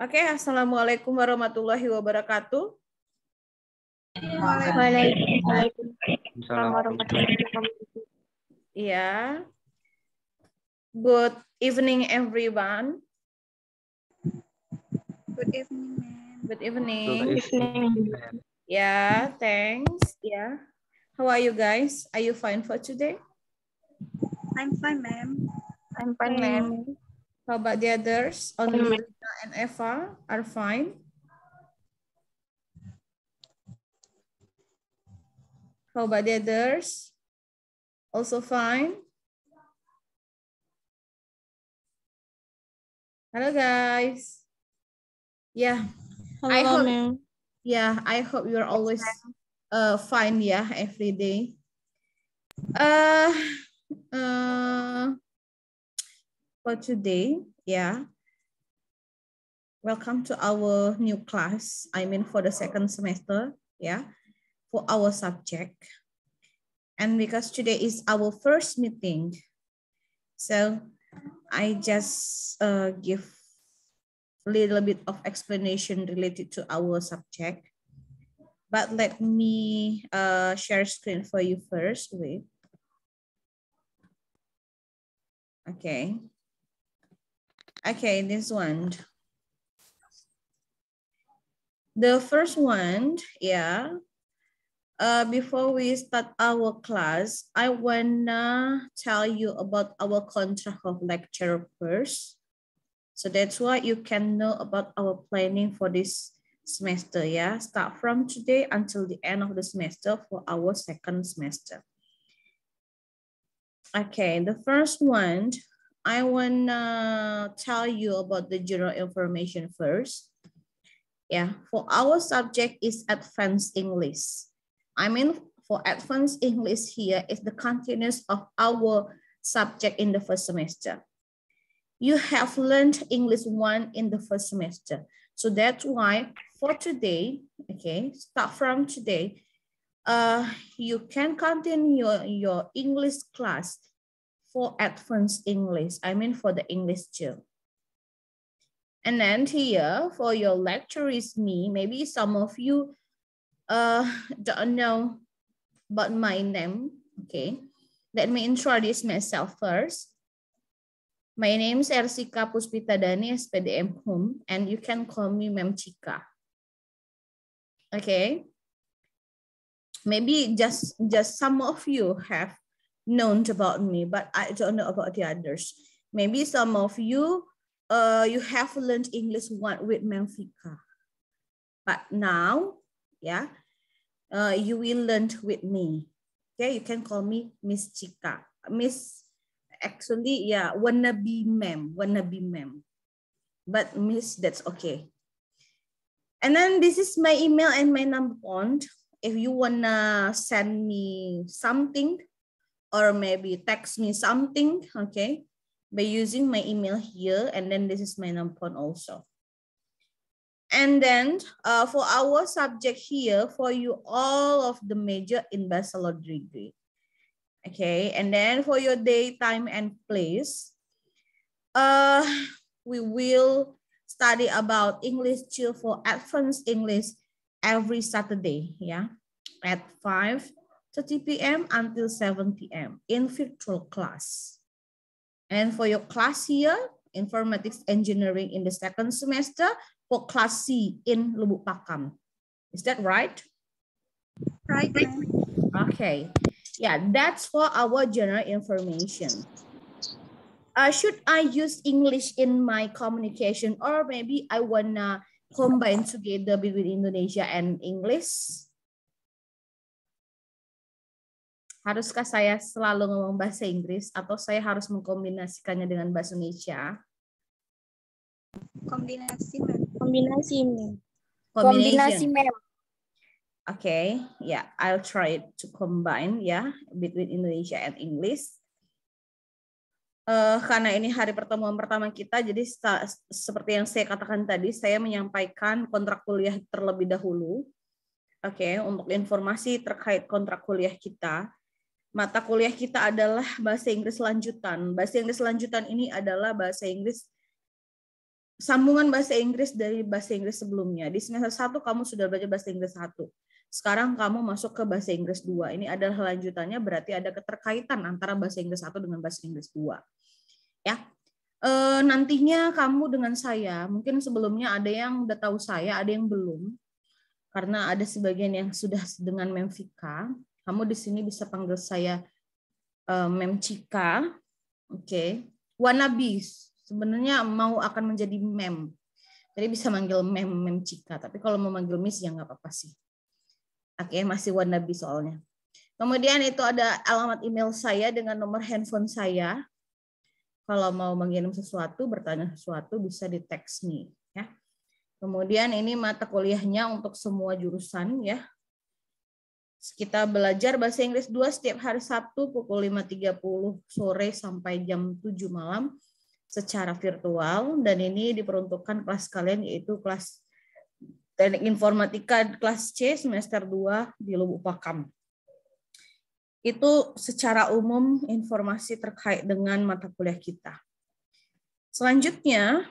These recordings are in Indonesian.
Oke, okay, assalamualaikum warahmatullahi wabarakatuh. Waalaikumsalam warahmatullahi wabarakatuh. Iya. Good evening, everyone. Good evening. Good evening. Good evening. Yeah, thanks. Yeah. How are you guys? Are you fine for today? I'm fine, ma'am. I'm fine, ma'am. How about the others? Only Rita and Eva are fine. How about the others? Also fine. Hello guys. Yeah. Hello, I hope, Yeah, I hope you're always uh fine, yeah, every day. Uh uh for today. Yeah. Welcome to our new class. I mean for the second semester. Yeah. For our subject. And because today is our first meeting. So I just uh, give a little bit of explanation related to our subject. But let me uh, share screen for you first. Wait. Okay. Okay, this one. The first one, yeah. Uh, before we start our class, I wanna tell you about our contract of lecture first. So that's why you can know about our planning for this semester, yeah? Start from today until the end of the semester for our second semester. Okay, the first one, I wanna tell you about the general information first. Yeah, for our subject is advanced English. I mean, for advanced English here is the continuous of our subject in the first semester. You have learned English one in the first semester. So that's why for today, okay, start from today, uh, you can continue your English class for advanced English, I mean for the English too. And then here for your lecturers, me, maybe some of you uh, don't know about my name, okay? Let me introduce myself first. My name is Ersika Puspita Dani, SPDM Home, and you can call me Mem Chika. Okay? Maybe just, just some of you have known about me, but I don't know about the others. Maybe some of you, uh, you have learned English one with Memfika, but now, yeah, uh, you will learn with me. Okay, you can call me Miss Chika. Miss, actually, yeah, wanna be Mem, want wanna be Mem, But Miss, that's okay. And then this is my email and my number bond. If you wanna send me something, or maybe text me something, okay, by using my email here. And then this is my number also. And then uh, for our subject here, for you all of the major in bachelor degree. Okay, and then for your day, time, and place, uh, we will study about English chill for advanced English every Saturday, yeah, at 5 30 p.m. until 7 p.m. in virtual class. And for your class here, Informatics Engineering in the second semester for class C in Lubuk Pakam. Is that right? Right. Okay. Yeah, that's for our general information. Uh, should I use English in my communication or maybe I wanna combine together between Indonesia and English? haruskah saya selalu ngomong bahasa Inggris atau saya harus mengkombinasikannya dengan bahasa Indonesia? Kombinasi, kombinasi, kombinasi, mem. Oke, ya, I'll try to combine ya yeah, between Indonesia and English. Uh, karena ini hari pertemuan pertama kita, jadi seperti yang saya katakan tadi, saya menyampaikan kontrak kuliah terlebih dahulu. Oke, okay, untuk informasi terkait kontrak kuliah kita, mata kuliah kita adalah bahasa Inggris lanjutan. Bahasa Inggris lanjutan ini adalah bahasa Inggris sambungan bahasa Inggris dari bahasa Inggris sebelumnya. Di semester 1 kamu sudah belajar bahasa Inggris 1. Sekarang kamu masuk ke bahasa Inggris 2. Ini adalah lanjutannya berarti ada keterkaitan antara bahasa Inggris 1 dengan bahasa Inggris 2. Ya. E, nantinya kamu dengan saya, mungkin sebelumnya ada yang udah tahu saya, ada yang belum. Karena ada sebagian yang sudah dengan Memfika, kamu di sini bisa panggil saya uh, eh, Mem Cika. Oke. Okay. Wannabe. Sebenarnya mau akan menjadi mem. Jadi bisa manggil mem, mem Cika. Tapi kalau mau manggil Miss ya nggak apa-apa sih. Oke, okay, masih wannabe soalnya. Kemudian itu ada alamat email saya dengan nomor handphone saya. Kalau mau mengirim sesuatu, bertanya sesuatu, bisa di text me. Ya. Kemudian ini mata kuliahnya untuk semua jurusan ya kita belajar bahasa Inggris 2 setiap hari Sabtu pukul 5.30 sore sampai jam 7 malam secara virtual dan ini diperuntukkan kelas kalian yaitu kelas Teknik Informatika kelas C semester 2 di Lubuk Pakam. Itu secara umum informasi terkait dengan mata kuliah kita. Selanjutnya,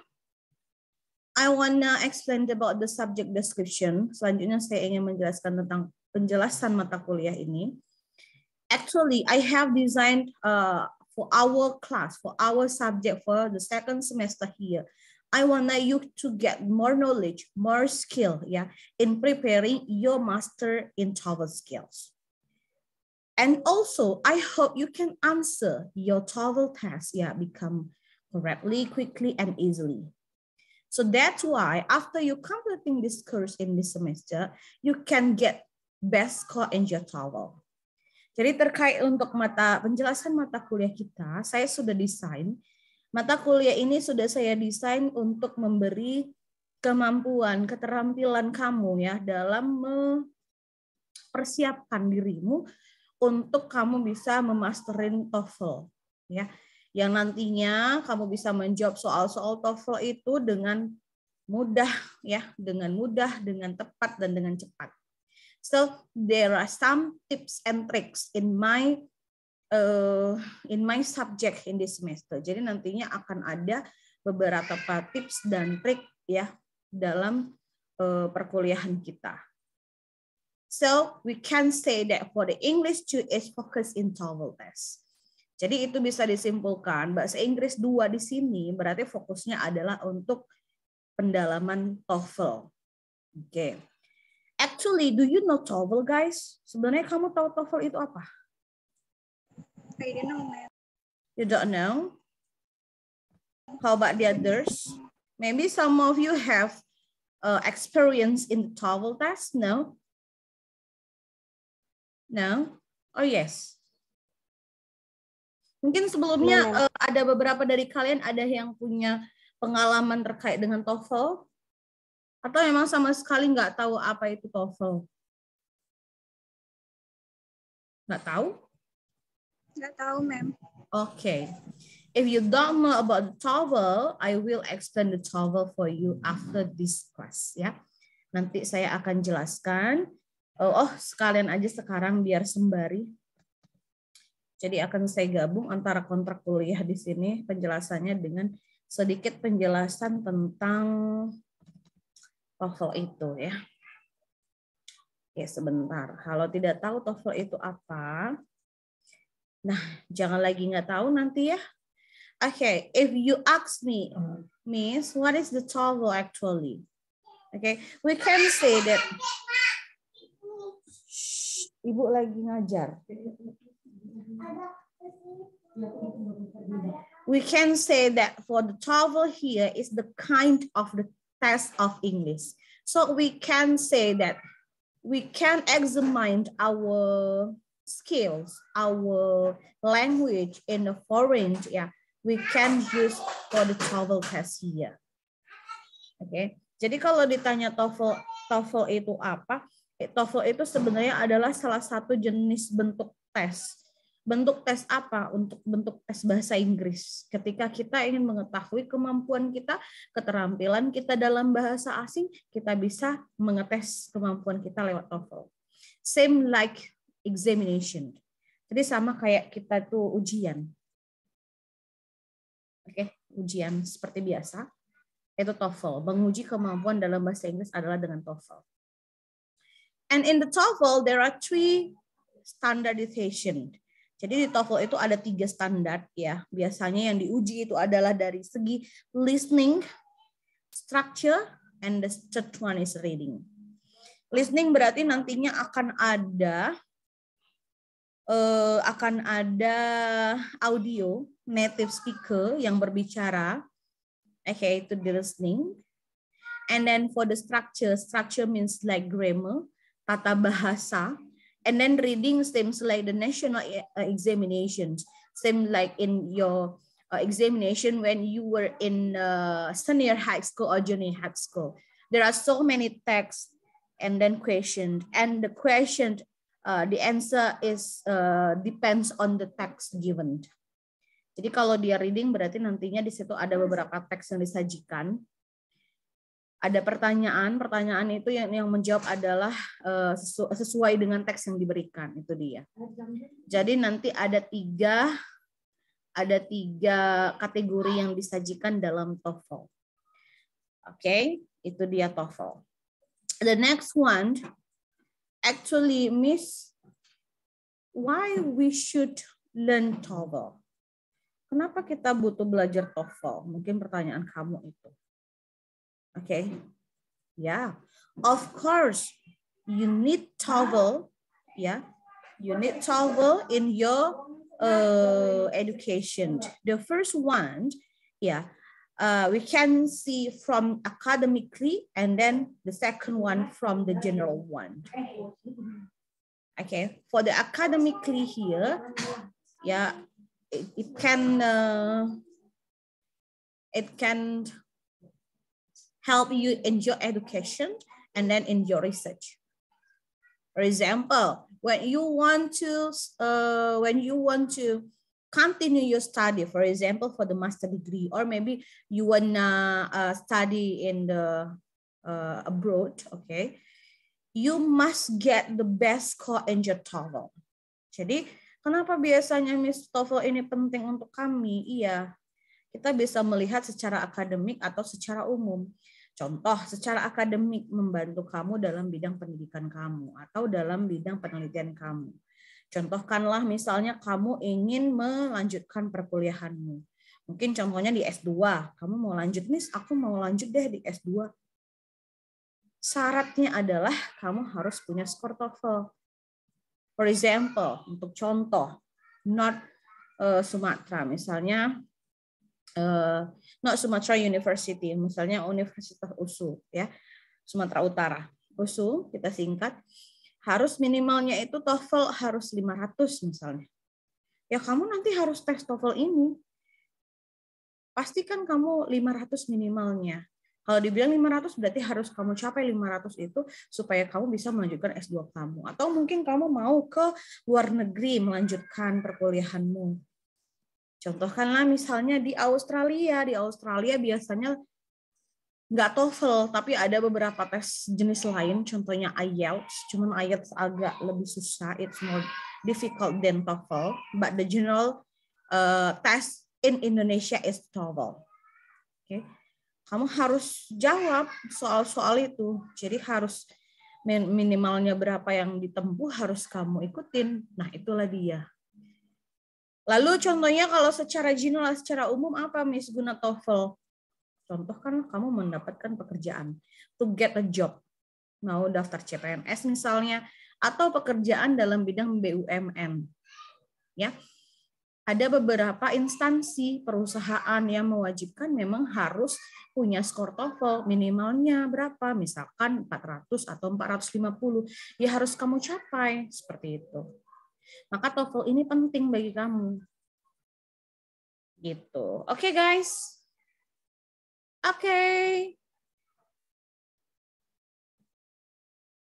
I wanna explain about the subject description. Selanjutnya saya ingin menjelaskan tentang penjelasan mata kuliah ini, actually I have designed uh, for our class, for our subject for the second semester here. I want you to get more knowledge, more skill, yeah, in preparing your master in TOEFL skills. And also, I hope you can answer your TOEFL test, yeah, become correctly, quickly, and easily. So that's why after you completing this course in this semester, you can get Best Basco and towel. Jadi terkait untuk mata penjelasan mata kuliah kita, saya sudah desain. Mata kuliah ini sudah saya desain untuk memberi kemampuan, keterampilan kamu ya dalam mempersiapkan dirimu untuk kamu bisa memasterin TOEFL ya. Yang nantinya kamu bisa menjawab soal-soal TOEFL itu dengan mudah ya, dengan mudah, dengan tepat dan dengan cepat. So there are some tips and tricks in my uh, in my subject in this semester. Jadi nantinya akan ada beberapa tips dan trik ya dalam uh, perkuliahan kita. So we can say that for the English 2 is focus TOEFL test. Jadi itu bisa disimpulkan bahasa Inggris 2 di sini berarti fokusnya adalah untuk pendalaman TOEFL. Oke. Okay. Actually, do you know TOEFL, guys? Sebenarnya kamu tahu TOEFL itu apa? I don't know, ma'am. You don't know? How about the others? Maybe some of you have uh, experience in the TOEFL test? No? No? Oh yes? Mungkin sebelumnya yeah. uh, ada beberapa dari kalian ada yang punya pengalaman terkait dengan TOEFL? atau memang sama sekali nggak tahu apa itu TOEFL? Nggak tahu? Nggak tahu, ma'am. Oke. Okay. If you don't know about TOEFL, I will explain the TOEFL for you after this class, ya. Nanti saya akan jelaskan. Oh, oh sekalian aja sekarang biar sembari. Jadi akan saya gabung antara kontrak kuliah di sini penjelasannya dengan sedikit penjelasan tentang TOEFL itu ya. Oke, ya, sebentar. Kalau tidak tahu TOEFL itu apa, nah jangan lagi nggak tahu nanti ya. Oke, okay, if you ask me, Miss, what is the TOEFL actually? Okay, we can say that. Ibu lagi ngajar. We can say that for the TOEFL here is the kind of the test of English. So we can say that we can examine our skills, our language in the foreign, yeah, we can use for the TOEFL test here. okay. jadi kalau ditanya TOEFL, TOEFL itu apa? Eh, TOEFL itu sebenarnya adalah salah satu jenis bentuk tes bentuk tes apa untuk bentuk tes bahasa Inggris. Ketika kita ingin mengetahui kemampuan kita, keterampilan kita dalam bahasa asing, kita bisa mengetes kemampuan kita lewat TOEFL. Same like examination. Jadi sama kayak kita tuh ujian. Oke, ujian seperti biasa. Itu TOEFL. Menguji kemampuan dalam bahasa Inggris adalah dengan TOEFL. And in the TOEFL, there are three standardization. Jadi di TOEFL itu ada tiga standar ya. Biasanya yang diuji itu adalah dari segi listening, structure, and the third one is reading. Listening berarti nantinya akan ada uh, akan ada audio native speaker yang berbicara, okay, itu the listening. And then for the structure, structure means like grammar, tata bahasa, and then reading seems like the national eh, uh, examinations same like in your uh, examination when you were in uh, senior high school or junior high school there are so many texts and then questions. and the question uh, the answer is uh, depends on the text given jadi kalau dia reading berarti nantinya di situ ada beberapa teks yang disajikan ada pertanyaan, pertanyaan itu yang yang menjawab adalah eh, sesuai dengan teks yang diberikan itu dia. Jadi nanti ada tiga ada tiga kategori yang disajikan dalam TOEFL. Oke, okay? itu dia TOEFL. The next one, actually, Miss, why we should learn TOEFL? Kenapa kita butuh belajar TOEFL? Mungkin pertanyaan kamu itu. Okay. Yeah. Of course, you need towel. Yeah. You need towel in your uh, education. The first one, yeah, uh, we can see from academically and then the second one from the general one. Okay, for the academically here, yeah, it, it can, uh, it can help you in your education and then in your research. For example, when you want to uh, when you want to continue your study, for example, for the master degree, or maybe you wanna uh, study in the uh, abroad, okay? You must get the best score in your TOEFL. Jadi, kenapa biasanya Miss TOEFL ini penting untuk kami? Iya, kita bisa melihat secara akademik atau secara umum. Contoh secara akademik membantu kamu dalam bidang pendidikan kamu atau dalam bidang penelitian kamu. Contohkanlah misalnya kamu ingin melanjutkan perkuliahanmu. Mungkin contohnya di S2, kamu mau lanjut, nih, aku mau lanjut deh di S2. Syaratnya adalah kamu harus punya skor TOEFL. For example, untuk contoh, North eh, Sumatera misalnya uh, not Sumatra University, misalnya Universitas USU ya, Sumatera Utara. USU kita singkat harus minimalnya itu TOEFL harus 500 misalnya. Ya kamu nanti harus tes TOEFL ini. Pastikan kamu 500 minimalnya. Kalau dibilang 500 berarti harus kamu capai 500 itu supaya kamu bisa melanjutkan S2 kamu. Atau mungkin kamu mau ke luar negeri melanjutkan perkuliahanmu Contohkanlah misalnya di Australia, di Australia biasanya nggak TOEFL, tapi ada beberapa tes jenis lain, contohnya IELTS, cuman IELTS agak lebih susah, it's more difficult than TOEFL, but the general uh, test in Indonesia is TOEFL. Oke. Okay. Kamu harus jawab soal-soal itu. Jadi harus minimalnya berapa yang ditempuh harus kamu ikutin. Nah, itulah dia. Lalu contohnya kalau secara general, secara umum apa guna TOEFL? Contoh kan kamu mendapatkan pekerjaan, to get a job, mau daftar CPNS misalnya, atau pekerjaan dalam bidang BUMN. Ya, ada beberapa instansi perusahaan yang mewajibkan memang harus punya skor TOEFL minimalnya berapa, misalkan 400 atau 450. Ya harus kamu capai seperti itu. Maka TOEFL ini penting bagi kamu. Gitu. Oke okay, guys. Oke. Okay.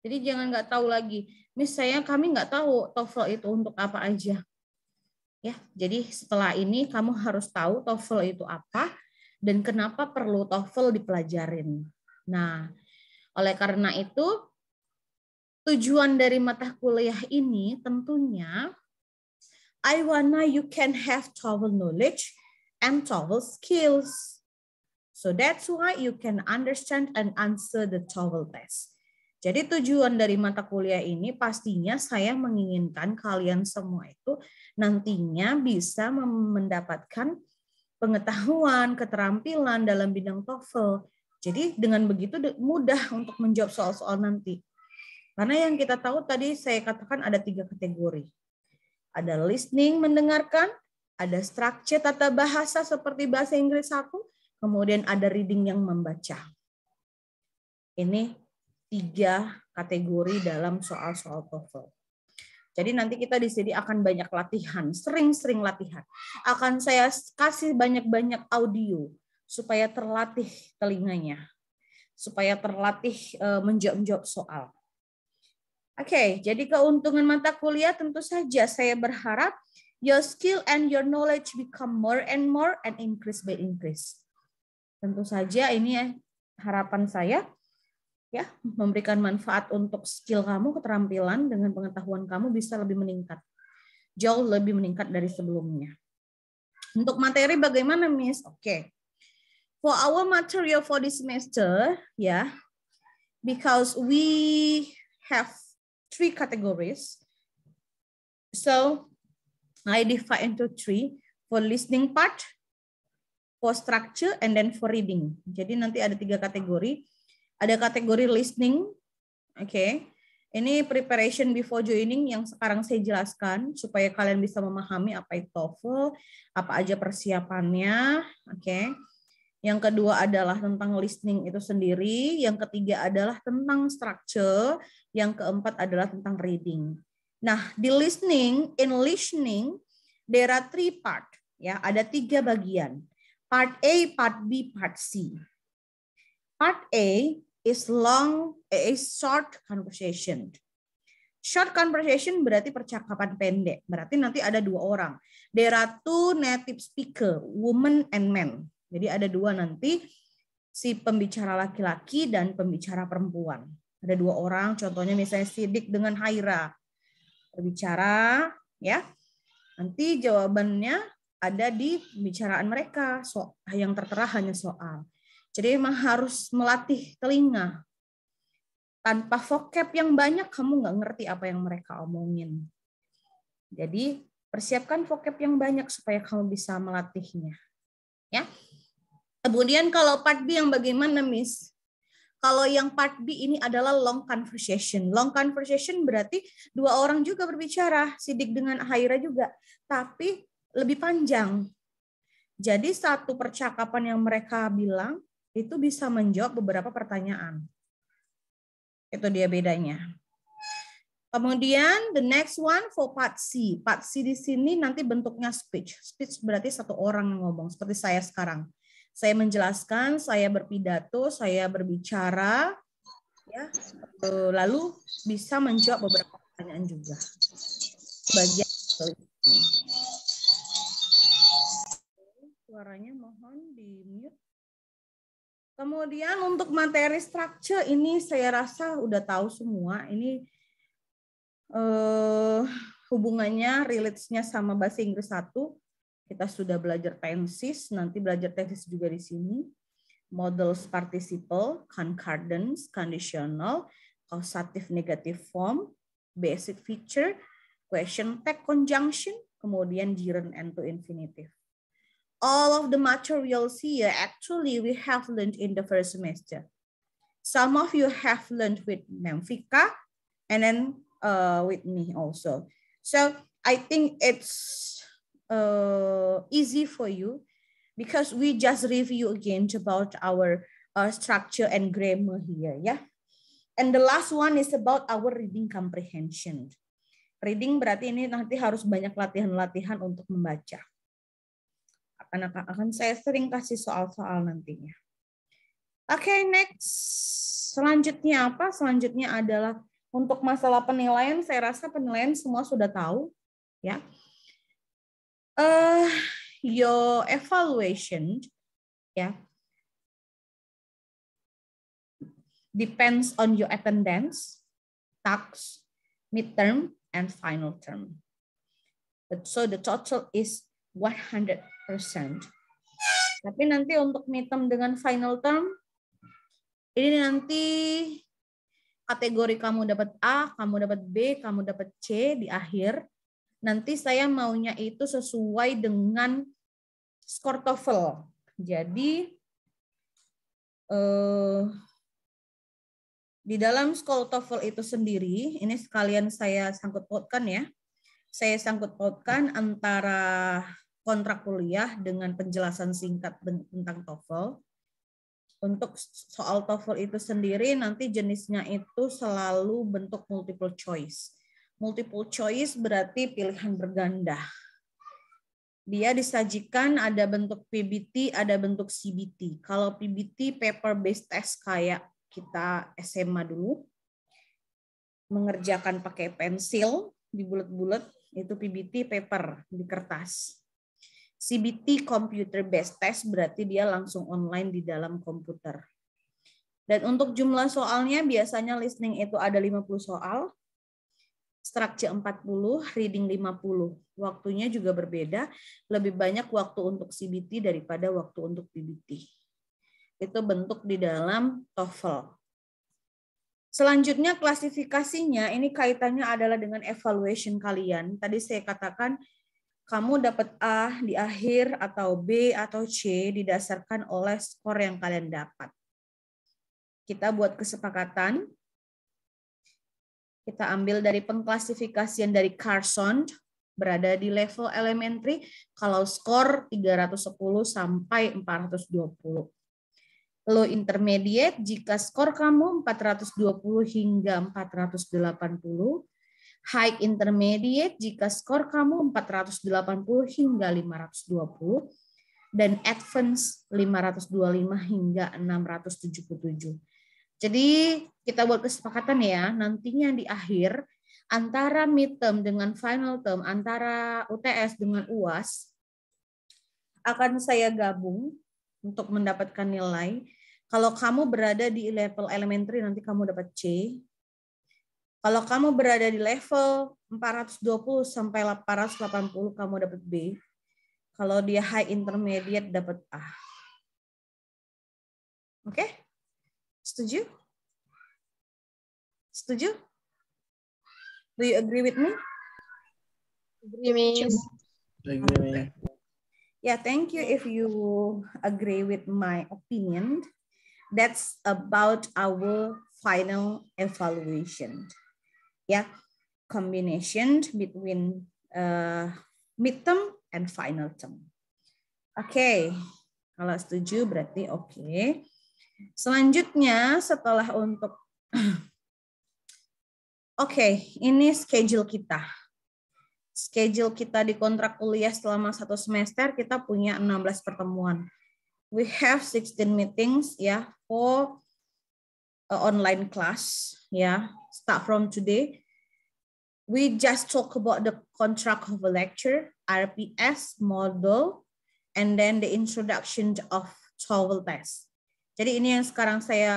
Jadi jangan nggak tahu lagi. Misalnya kami nggak tahu TOEFL itu untuk apa aja. Ya, jadi setelah ini kamu harus tahu TOEFL itu apa dan kenapa perlu TOEFL dipelajarin. Nah, oleh karena itu tujuan dari mata kuliah ini tentunya I wanna you can have travel knowledge and travel skills. So that's why you can understand and answer the travel test. Jadi tujuan dari mata kuliah ini pastinya saya menginginkan kalian semua itu nantinya bisa mendapatkan pengetahuan, keterampilan dalam bidang TOEFL. Jadi dengan begitu mudah untuk menjawab soal-soal nanti. Karena yang kita tahu tadi saya katakan ada tiga kategori. Ada listening, mendengarkan, ada structure tata bahasa seperti bahasa Inggris aku, kemudian ada reading yang membaca. Ini tiga kategori dalam soal-soal TOEFL. Jadi nanti kita di sini akan banyak latihan, sering-sering latihan. Akan saya kasih banyak-banyak audio supaya terlatih telinganya, supaya terlatih eh, menjawab-jawab soal. Oke, okay, jadi keuntungan mata kuliah tentu saja saya berharap your skill and your knowledge become more and more and increase by increase. Tentu saja ini ya harapan saya ya memberikan manfaat untuk skill kamu, keterampilan dengan pengetahuan kamu bisa lebih meningkat. Jauh lebih meningkat dari sebelumnya. Untuk materi bagaimana, Miss? Oke. Okay. For our material for this semester, ya, yeah, because we have three categories. So I divide into three for listening part, for structure, and then for reading. Jadi nanti ada tiga kategori. Ada kategori listening, oke. Okay. Ini preparation before joining yang sekarang saya jelaskan supaya kalian bisa memahami apa itu TOEFL, apa aja persiapannya, oke. Okay yang kedua adalah tentang listening itu sendiri, yang ketiga adalah tentang structure, yang keempat adalah tentang reading. Nah, di listening, in listening, there are three part, ya, ada tiga bagian. Part A, part B, part C. Part A is long, is short conversation. Short conversation berarti percakapan pendek, berarti nanti ada dua orang. There are two native speaker, woman and man jadi ada dua nanti si pembicara laki-laki dan pembicara perempuan. Ada dua orang, contohnya misalnya Sidik dengan Haira. Berbicara, ya. Nanti jawabannya ada di pembicaraan mereka, so, yang tertera hanya soal. Jadi memang harus melatih telinga. Tanpa vocab yang banyak, kamu nggak ngerti apa yang mereka omongin. Jadi persiapkan vocab yang banyak supaya kamu bisa melatihnya. Ya. Kemudian kalau part B yang bagaimana, Miss? Kalau yang part B ini adalah long conversation. Long conversation berarti dua orang juga berbicara, Sidik dengan Haira juga, tapi lebih panjang. Jadi satu percakapan yang mereka bilang itu bisa menjawab beberapa pertanyaan. Itu dia bedanya. Kemudian the next one for part C. Part C di sini nanti bentuknya speech. Speech berarti satu orang yang ngomong seperti saya sekarang. Saya menjelaskan, saya berpidato, saya berbicara, ya, e, lalu bisa menjawab beberapa pertanyaan juga. Bagian ini. Suaranya mohon di mute. Kemudian untuk materi structure ini saya rasa udah tahu semua. Ini eh, hubungannya, relates nya sama bahasa Inggris satu. Kita sudah belajar tensis, nanti belajar tensis juga di sini. Models participle, concordance, conditional, causative negative form, basic feature, question tag conjunction, kemudian gerund and to infinitive. All of the materials here actually we have learned in the first semester. Some of you have learned with Memfika and then uh, with me also. So I think it's uh, easy for you because we just review again about our uh, structure and grammar here, yeah. And the last one is about our reading comprehension. Reading berarti ini nanti harus banyak latihan-latihan untuk membaca. Akan, akan, saya sering kasih soal-soal nantinya. Oke, okay, next. Selanjutnya apa? Selanjutnya adalah untuk masalah penilaian, saya rasa penilaian semua sudah tahu. ya uh, your evaluation ya yeah, depends on your attendance, tax, midterm, and final term. But so the total is 100%. Tapi nanti untuk midterm dengan final term, ini nanti kategori kamu dapat A, kamu dapat B, kamu dapat C di akhir nanti saya maunya itu sesuai dengan skor TOEFL. Jadi eh, di dalam skor TOEFL itu sendiri, ini sekalian saya sangkut pautkan ya. Saya sangkut pautkan antara kontrak kuliah dengan penjelasan singkat tentang TOEFL. Untuk soal TOEFL itu sendiri nanti jenisnya itu selalu bentuk multiple choice. Multiple choice berarti pilihan berganda. Dia disajikan ada bentuk PBT, ada bentuk CBT. Kalau PBT paper based test kayak kita SMA dulu, mengerjakan pakai pensil di bulat-bulat itu PBT paper di kertas. CBT computer based test berarti dia langsung online di dalam komputer. Dan untuk jumlah soalnya biasanya listening itu ada 50 soal, structure 40, reading 50. Waktunya juga berbeda, lebih banyak waktu untuk CBT daripada waktu untuk PBT. Itu bentuk di dalam TOEFL. Selanjutnya klasifikasinya ini kaitannya adalah dengan evaluation kalian. Tadi saya katakan kamu dapat A di akhir atau B atau C didasarkan oleh skor yang kalian dapat. Kita buat kesepakatan kita ambil dari pengklasifikasian dari Carson, berada di level elementary kalau skor 310 sampai 420. Low intermediate jika skor kamu 420 hingga 480. High intermediate jika skor kamu 480 hingga 520 dan advance 525 hingga 677. Jadi kita buat kesepakatan ya, nantinya di akhir antara midterm dengan final term, antara UTS dengan UAS akan saya gabung untuk mendapatkan nilai. Kalau kamu berada di level elementary nanti kamu dapat C. Kalau kamu berada di level 420 sampai 480 kamu dapat B. Kalau dia high intermediate dapat A. Oke? Okay? Setuju? Setuju? Do you agree with me? Agree, me Agree, me Yeah, thank you if you agree with my opinion. That's about our final evaluation. Yeah, combination between uh, midterm and final term. okay. kalau setuju berarti oke. Okay. Selanjutnya setelah untuk Oke, okay, ini schedule kita. Schedule kita di kontrak kuliah selama satu semester kita punya 16 pertemuan. We have 16 meetings ya for uh, online class ya. Start from today. We just talk about the contract of a lecture, RPS model, and then the introduction of TOEFL test. Jadi ini yang sekarang saya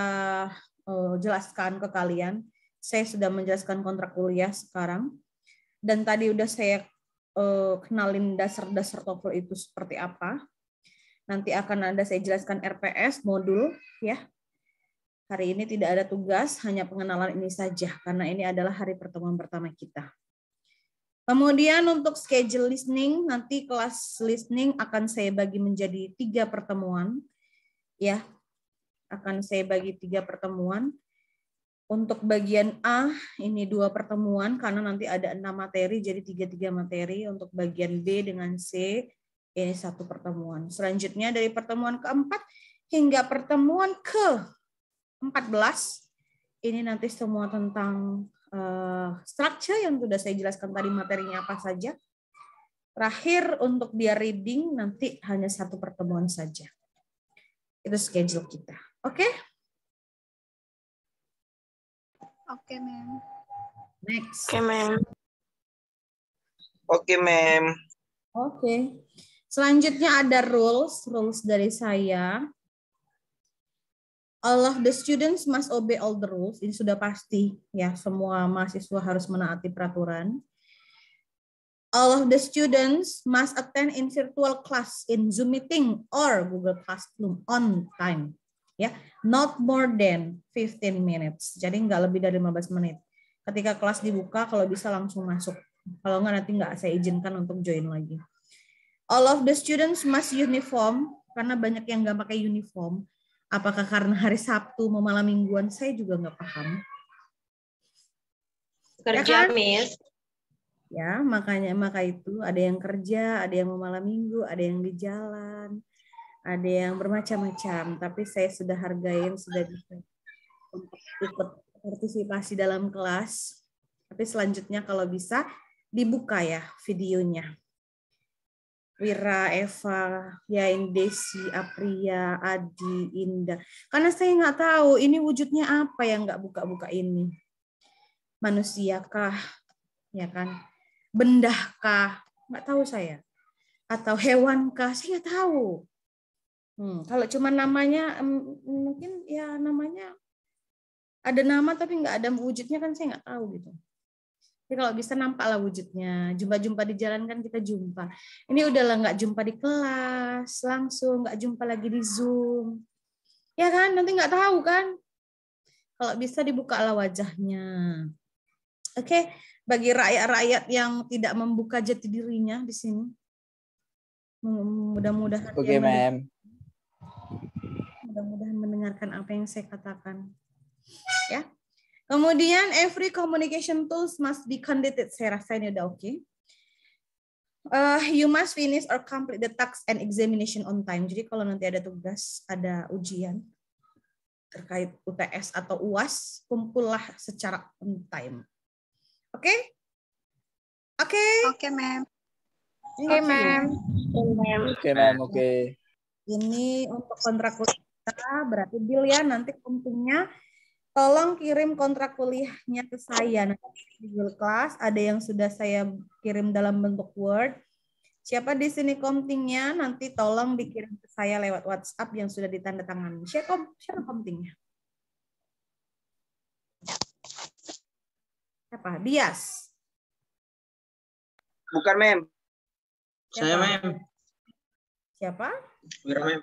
eh, jelaskan ke kalian. Saya sudah menjelaskan kontrak kuliah sekarang. Dan tadi udah saya eh, kenalin dasar-dasar TOEFL itu seperti apa. Nanti akan ada saya jelaskan RPS modul ya. Hari ini tidak ada tugas, hanya pengenalan ini saja karena ini adalah hari pertemuan pertama kita. Kemudian untuk schedule listening, nanti kelas listening akan saya bagi menjadi tiga pertemuan. Ya, akan saya bagi tiga pertemuan. Untuk bagian A ini dua pertemuan karena nanti ada enam materi jadi tiga-tiga materi. Untuk bagian B dengan C ini satu pertemuan. Selanjutnya dari pertemuan keempat hingga pertemuan ke-14 ini nanti semua tentang uh, structure yang sudah saya jelaskan tadi materinya apa saja. Terakhir untuk dia reading nanti hanya satu pertemuan saja. Itu schedule kita. Oke? Oke, ma'am. Next. Oke, ma'am. Oke, ma'am. Oke. Selanjutnya ada rules, rules dari saya. All of the students must obey all the rules. Ini sudah pasti ya, semua mahasiswa harus menaati peraturan. All of the students must attend in virtual class in Zoom meeting or Google Classroom on time ya not more than 15 minutes jadi nggak lebih dari 15 menit ketika kelas dibuka kalau bisa langsung masuk kalau nggak nanti nggak saya izinkan untuk join lagi all of the students must uniform karena banyak yang nggak pakai uniform apakah karena hari Sabtu mau malam mingguan saya juga nggak paham kerja ya kan? miss ya makanya maka itu ada yang kerja ada yang mau malam minggu ada yang di jalan ada yang bermacam-macam tapi saya sudah hargain sudah bisa ikut partisipasi dalam kelas tapi selanjutnya kalau bisa dibuka ya videonya Wira, Eva, Yain, Desi, Apria, Adi, Indah. Karena saya nggak tahu ini wujudnya apa yang nggak buka-buka ini. Manusiakah? Ya kan? Bendahkah? Nggak tahu saya. Atau hewankah? Saya tahu. Hmm, kalau cuma namanya mungkin ya namanya ada nama tapi nggak ada wujudnya kan saya nggak tahu gitu. Jadi kalau bisa nampaklah wujudnya. Jumpa-jumpa di jalan kan kita jumpa. Ini udahlah nggak jumpa di kelas langsung, nggak jumpa lagi di Zoom. Ya kan, nanti nggak tahu kan. Kalau bisa dibuka lah wajahnya. Oke, okay. bagi rakyat-rakyat yang tidak membuka jati dirinya di sini. Mudah-mudahan. Oke, okay, mudah-mudahan mendengarkan apa yang saya katakan. Ya. Kemudian every communication tools must be completed. Saya rasa ini udah oke. Okay. Uh, eh, you must finish or complete the tax and examination on time. Jadi kalau nanti ada tugas, ada ujian terkait UTS atau UAS, kumpullah secara on time. Oke? Oke. Oke, ma'am. Oke, okay, ma'am. Oke, okay, ma'am. Oke. Ini untuk kontrak kita berarti Bill ya nanti pentingnya tolong kirim kontrak kuliahnya ke saya nanti di Google Class ada yang sudah saya kirim dalam bentuk Word siapa di sini kontingnya? nanti tolong dikirim ke saya lewat WhatsApp yang sudah ditandatangani siapa siapa kontingnya? siapa Dias bukan mem siapa? saya mem siapa Wira mem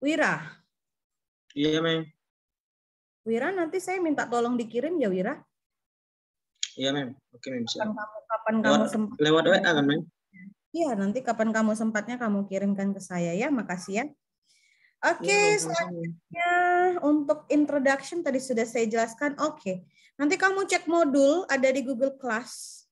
Wira. Iya, Mem. Wira, nanti saya minta tolong dikirim ya, Wira. Iya, Mem. Oke, Mem. Kapan kamu, kapan kamu sempat. Lewat WA kan, Mem? Iya, nanti kapan kamu sempatnya kamu kirimkan ke saya ya. Makasih ya. Oke, okay, iya, yeah, selanjutnya untuk introduction tadi sudah saya jelaskan. Oke, okay. nanti kamu cek modul ada di Google Class.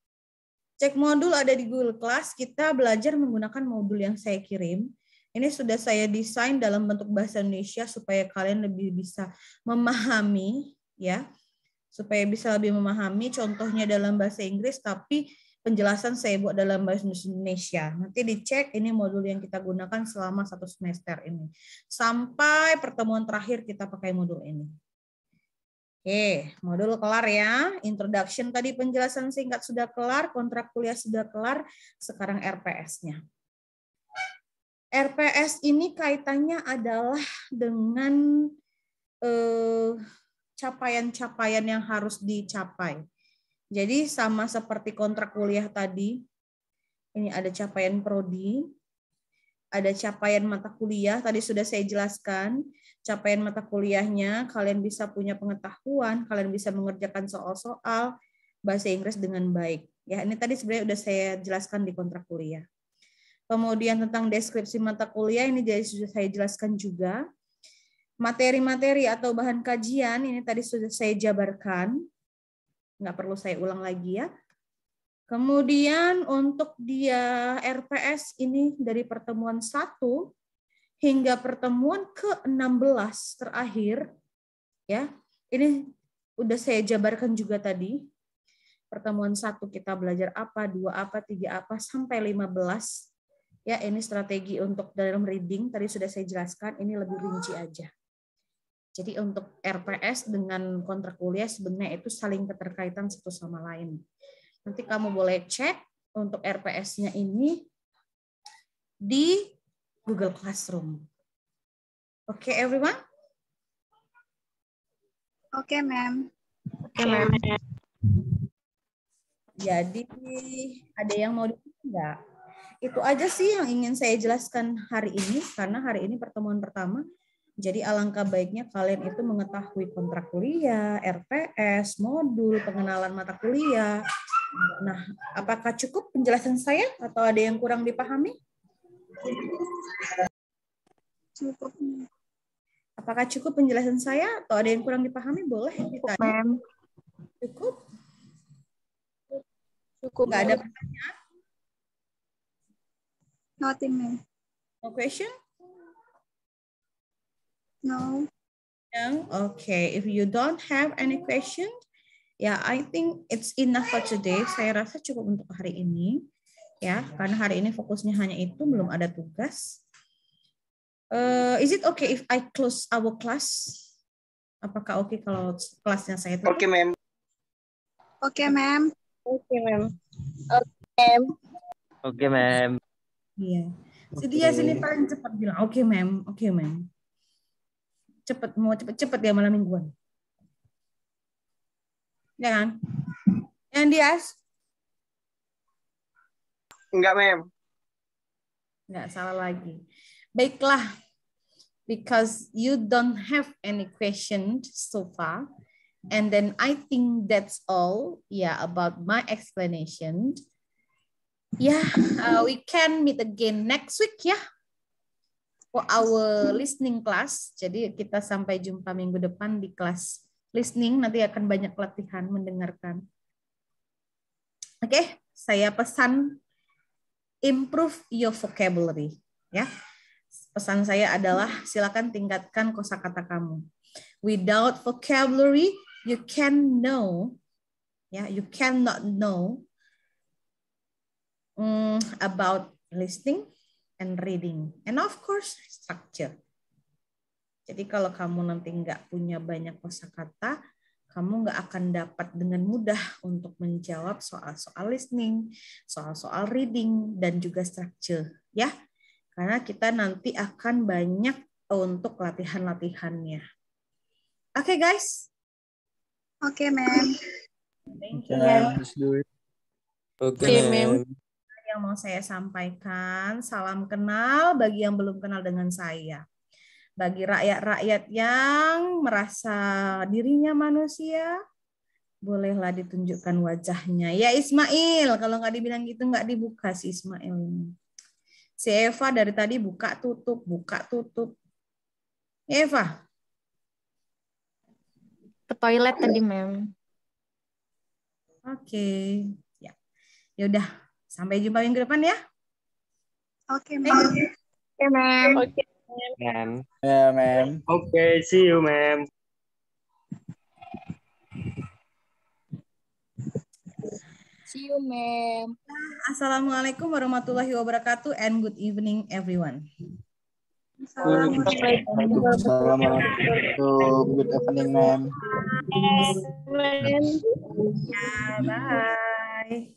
Cek modul ada di Google Class, kita belajar menggunakan modul yang saya kirim. Ini sudah saya desain dalam bentuk bahasa Indonesia supaya kalian lebih bisa memahami ya. Supaya bisa lebih memahami contohnya dalam bahasa Inggris tapi penjelasan saya buat dalam bahasa Indonesia. Nanti dicek ini modul yang kita gunakan selama satu semester ini. Sampai pertemuan terakhir kita pakai modul ini. Oke, modul kelar ya. Introduction tadi penjelasan singkat sudah kelar, kontrak kuliah sudah kelar, sekarang RPS-nya. RPS ini kaitannya adalah dengan eh, capaian-capaian eh, yang harus dicapai. Jadi sama seperti kontrak kuliah tadi, ini ada capaian prodi, ada capaian mata kuliah, tadi sudah saya jelaskan, capaian mata kuliahnya, kalian bisa punya pengetahuan, kalian bisa mengerjakan soal-soal bahasa Inggris dengan baik. Ya, ini tadi sebenarnya sudah saya jelaskan di kontrak kuliah. Kemudian tentang deskripsi mata kuliah ini jadi sudah saya jelaskan juga. Materi-materi atau bahan kajian ini tadi sudah saya jabarkan. Nggak perlu saya ulang lagi ya. Kemudian untuk dia RPS ini dari pertemuan 1 hingga pertemuan ke-16 terakhir ya. Ini udah saya jabarkan juga tadi. Pertemuan 1 kita belajar apa, 2 apa, 3 apa sampai 15 Ya, ini strategi untuk dalam reading tadi sudah saya jelaskan, ini lebih rinci aja. Jadi untuk RPS dengan kontrak kuliah sebenarnya itu saling keterkaitan satu sama lain. Nanti kamu boleh cek untuk RPS-nya ini di Google Classroom. Oke, okay, everyone? Oke, okay, ma'am. Oke, okay, ma'am. Jadi ada yang mau ditanya nggak? itu aja sih yang ingin saya jelaskan hari ini karena hari ini pertemuan pertama. Jadi alangkah baiknya kalian itu mengetahui kontrak kuliah, rps, modul, pengenalan mata kuliah. Nah, apakah cukup penjelasan saya atau ada yang kurang dipahami? Cukup. Apakah cukup penjelasan saya atau ada yang kurang dipahami? Boleh ditanya. Cukup. Cukup. Nggak ada pertanyaan? Nothing, ma'am. No question? No. No? Okay. If you don't have any question, ya yeah, I think it's enough for today. Saya rasa cukup untuk hari ini. Ya, karena hari ini fokusnya hanya itu, belum ada tugas. Uh, is it okay if I close our class? Apakah oke okay kalau kelasnya saya tutup? Oke, ma'am. Oke, okay, ma'am. Oke, okay, ma'am. Oke, okay, ma'am. Oke, okay, ma'am. Iya. si dia sini paling cepat bilang, oke okay, ma'am, oke okay, ma'am. Cepat, mau cepat-cepat ya malam mingguan. Ya kan? Yang Dias? Enggak, ma'am. Enggak, salah lagi. Baiklah, because you don't have any questions so far, and then I think that's all, yeah, about my explanation yeah, uh, we can meet again next week ya yeah, for our listening class. Jadi kita sampai jumpa minggu depan di kelas listening. Nanti akan banyak latihan mendengarkan. Oke, okay, saya pesan improve your vocabulary. Ya, pesan saya adalah silakan tingkatkan kosakata kamu. Without vocabulary, you can know, ya, yeah, you cannot know um, about listening and reading. And of course, structure. Jadi kalau kamu nanti nggak punya banyak kosakata, kamu nggak akan dapat dengan mudah untuk menjawab soal-soal listening, soal-soal reading, dan juga structure, ya. Karena kita nanti akan banyak untuk latihan-latihannya. Oke, okay, guys. Oke, okay, ma'am. Thank you. Oke, okay, ma'am yang mau saya sampaikan. Salam kenal bagi yang belum kenal dengan saya. Bagi rakyat-rakyat yang merasa dirinya manusia, bolehlah ditunjukkan wajahnya. Ya Ismail, kalau nggak dibilang gitu nggak dibuka si Ismail ini. Si Eva dari tadi buka tutup, buka tutup. Eva. Ke toilet tadi, Mem. Oke. Okay. Ya. Yaudah, Sampai jumpa minggu depan ya. Oke, okay, ma'am. Oke, okay, ma'am. Oke, okay, ma'am. Yeah, ma'am. Oke, okay, see you, ma'am. See you, ma'am. Assalamualaikum warahmatullahi wabarakatuh and good evening, everyone. Assalamualaikum. Good evening, ma'am. Bye.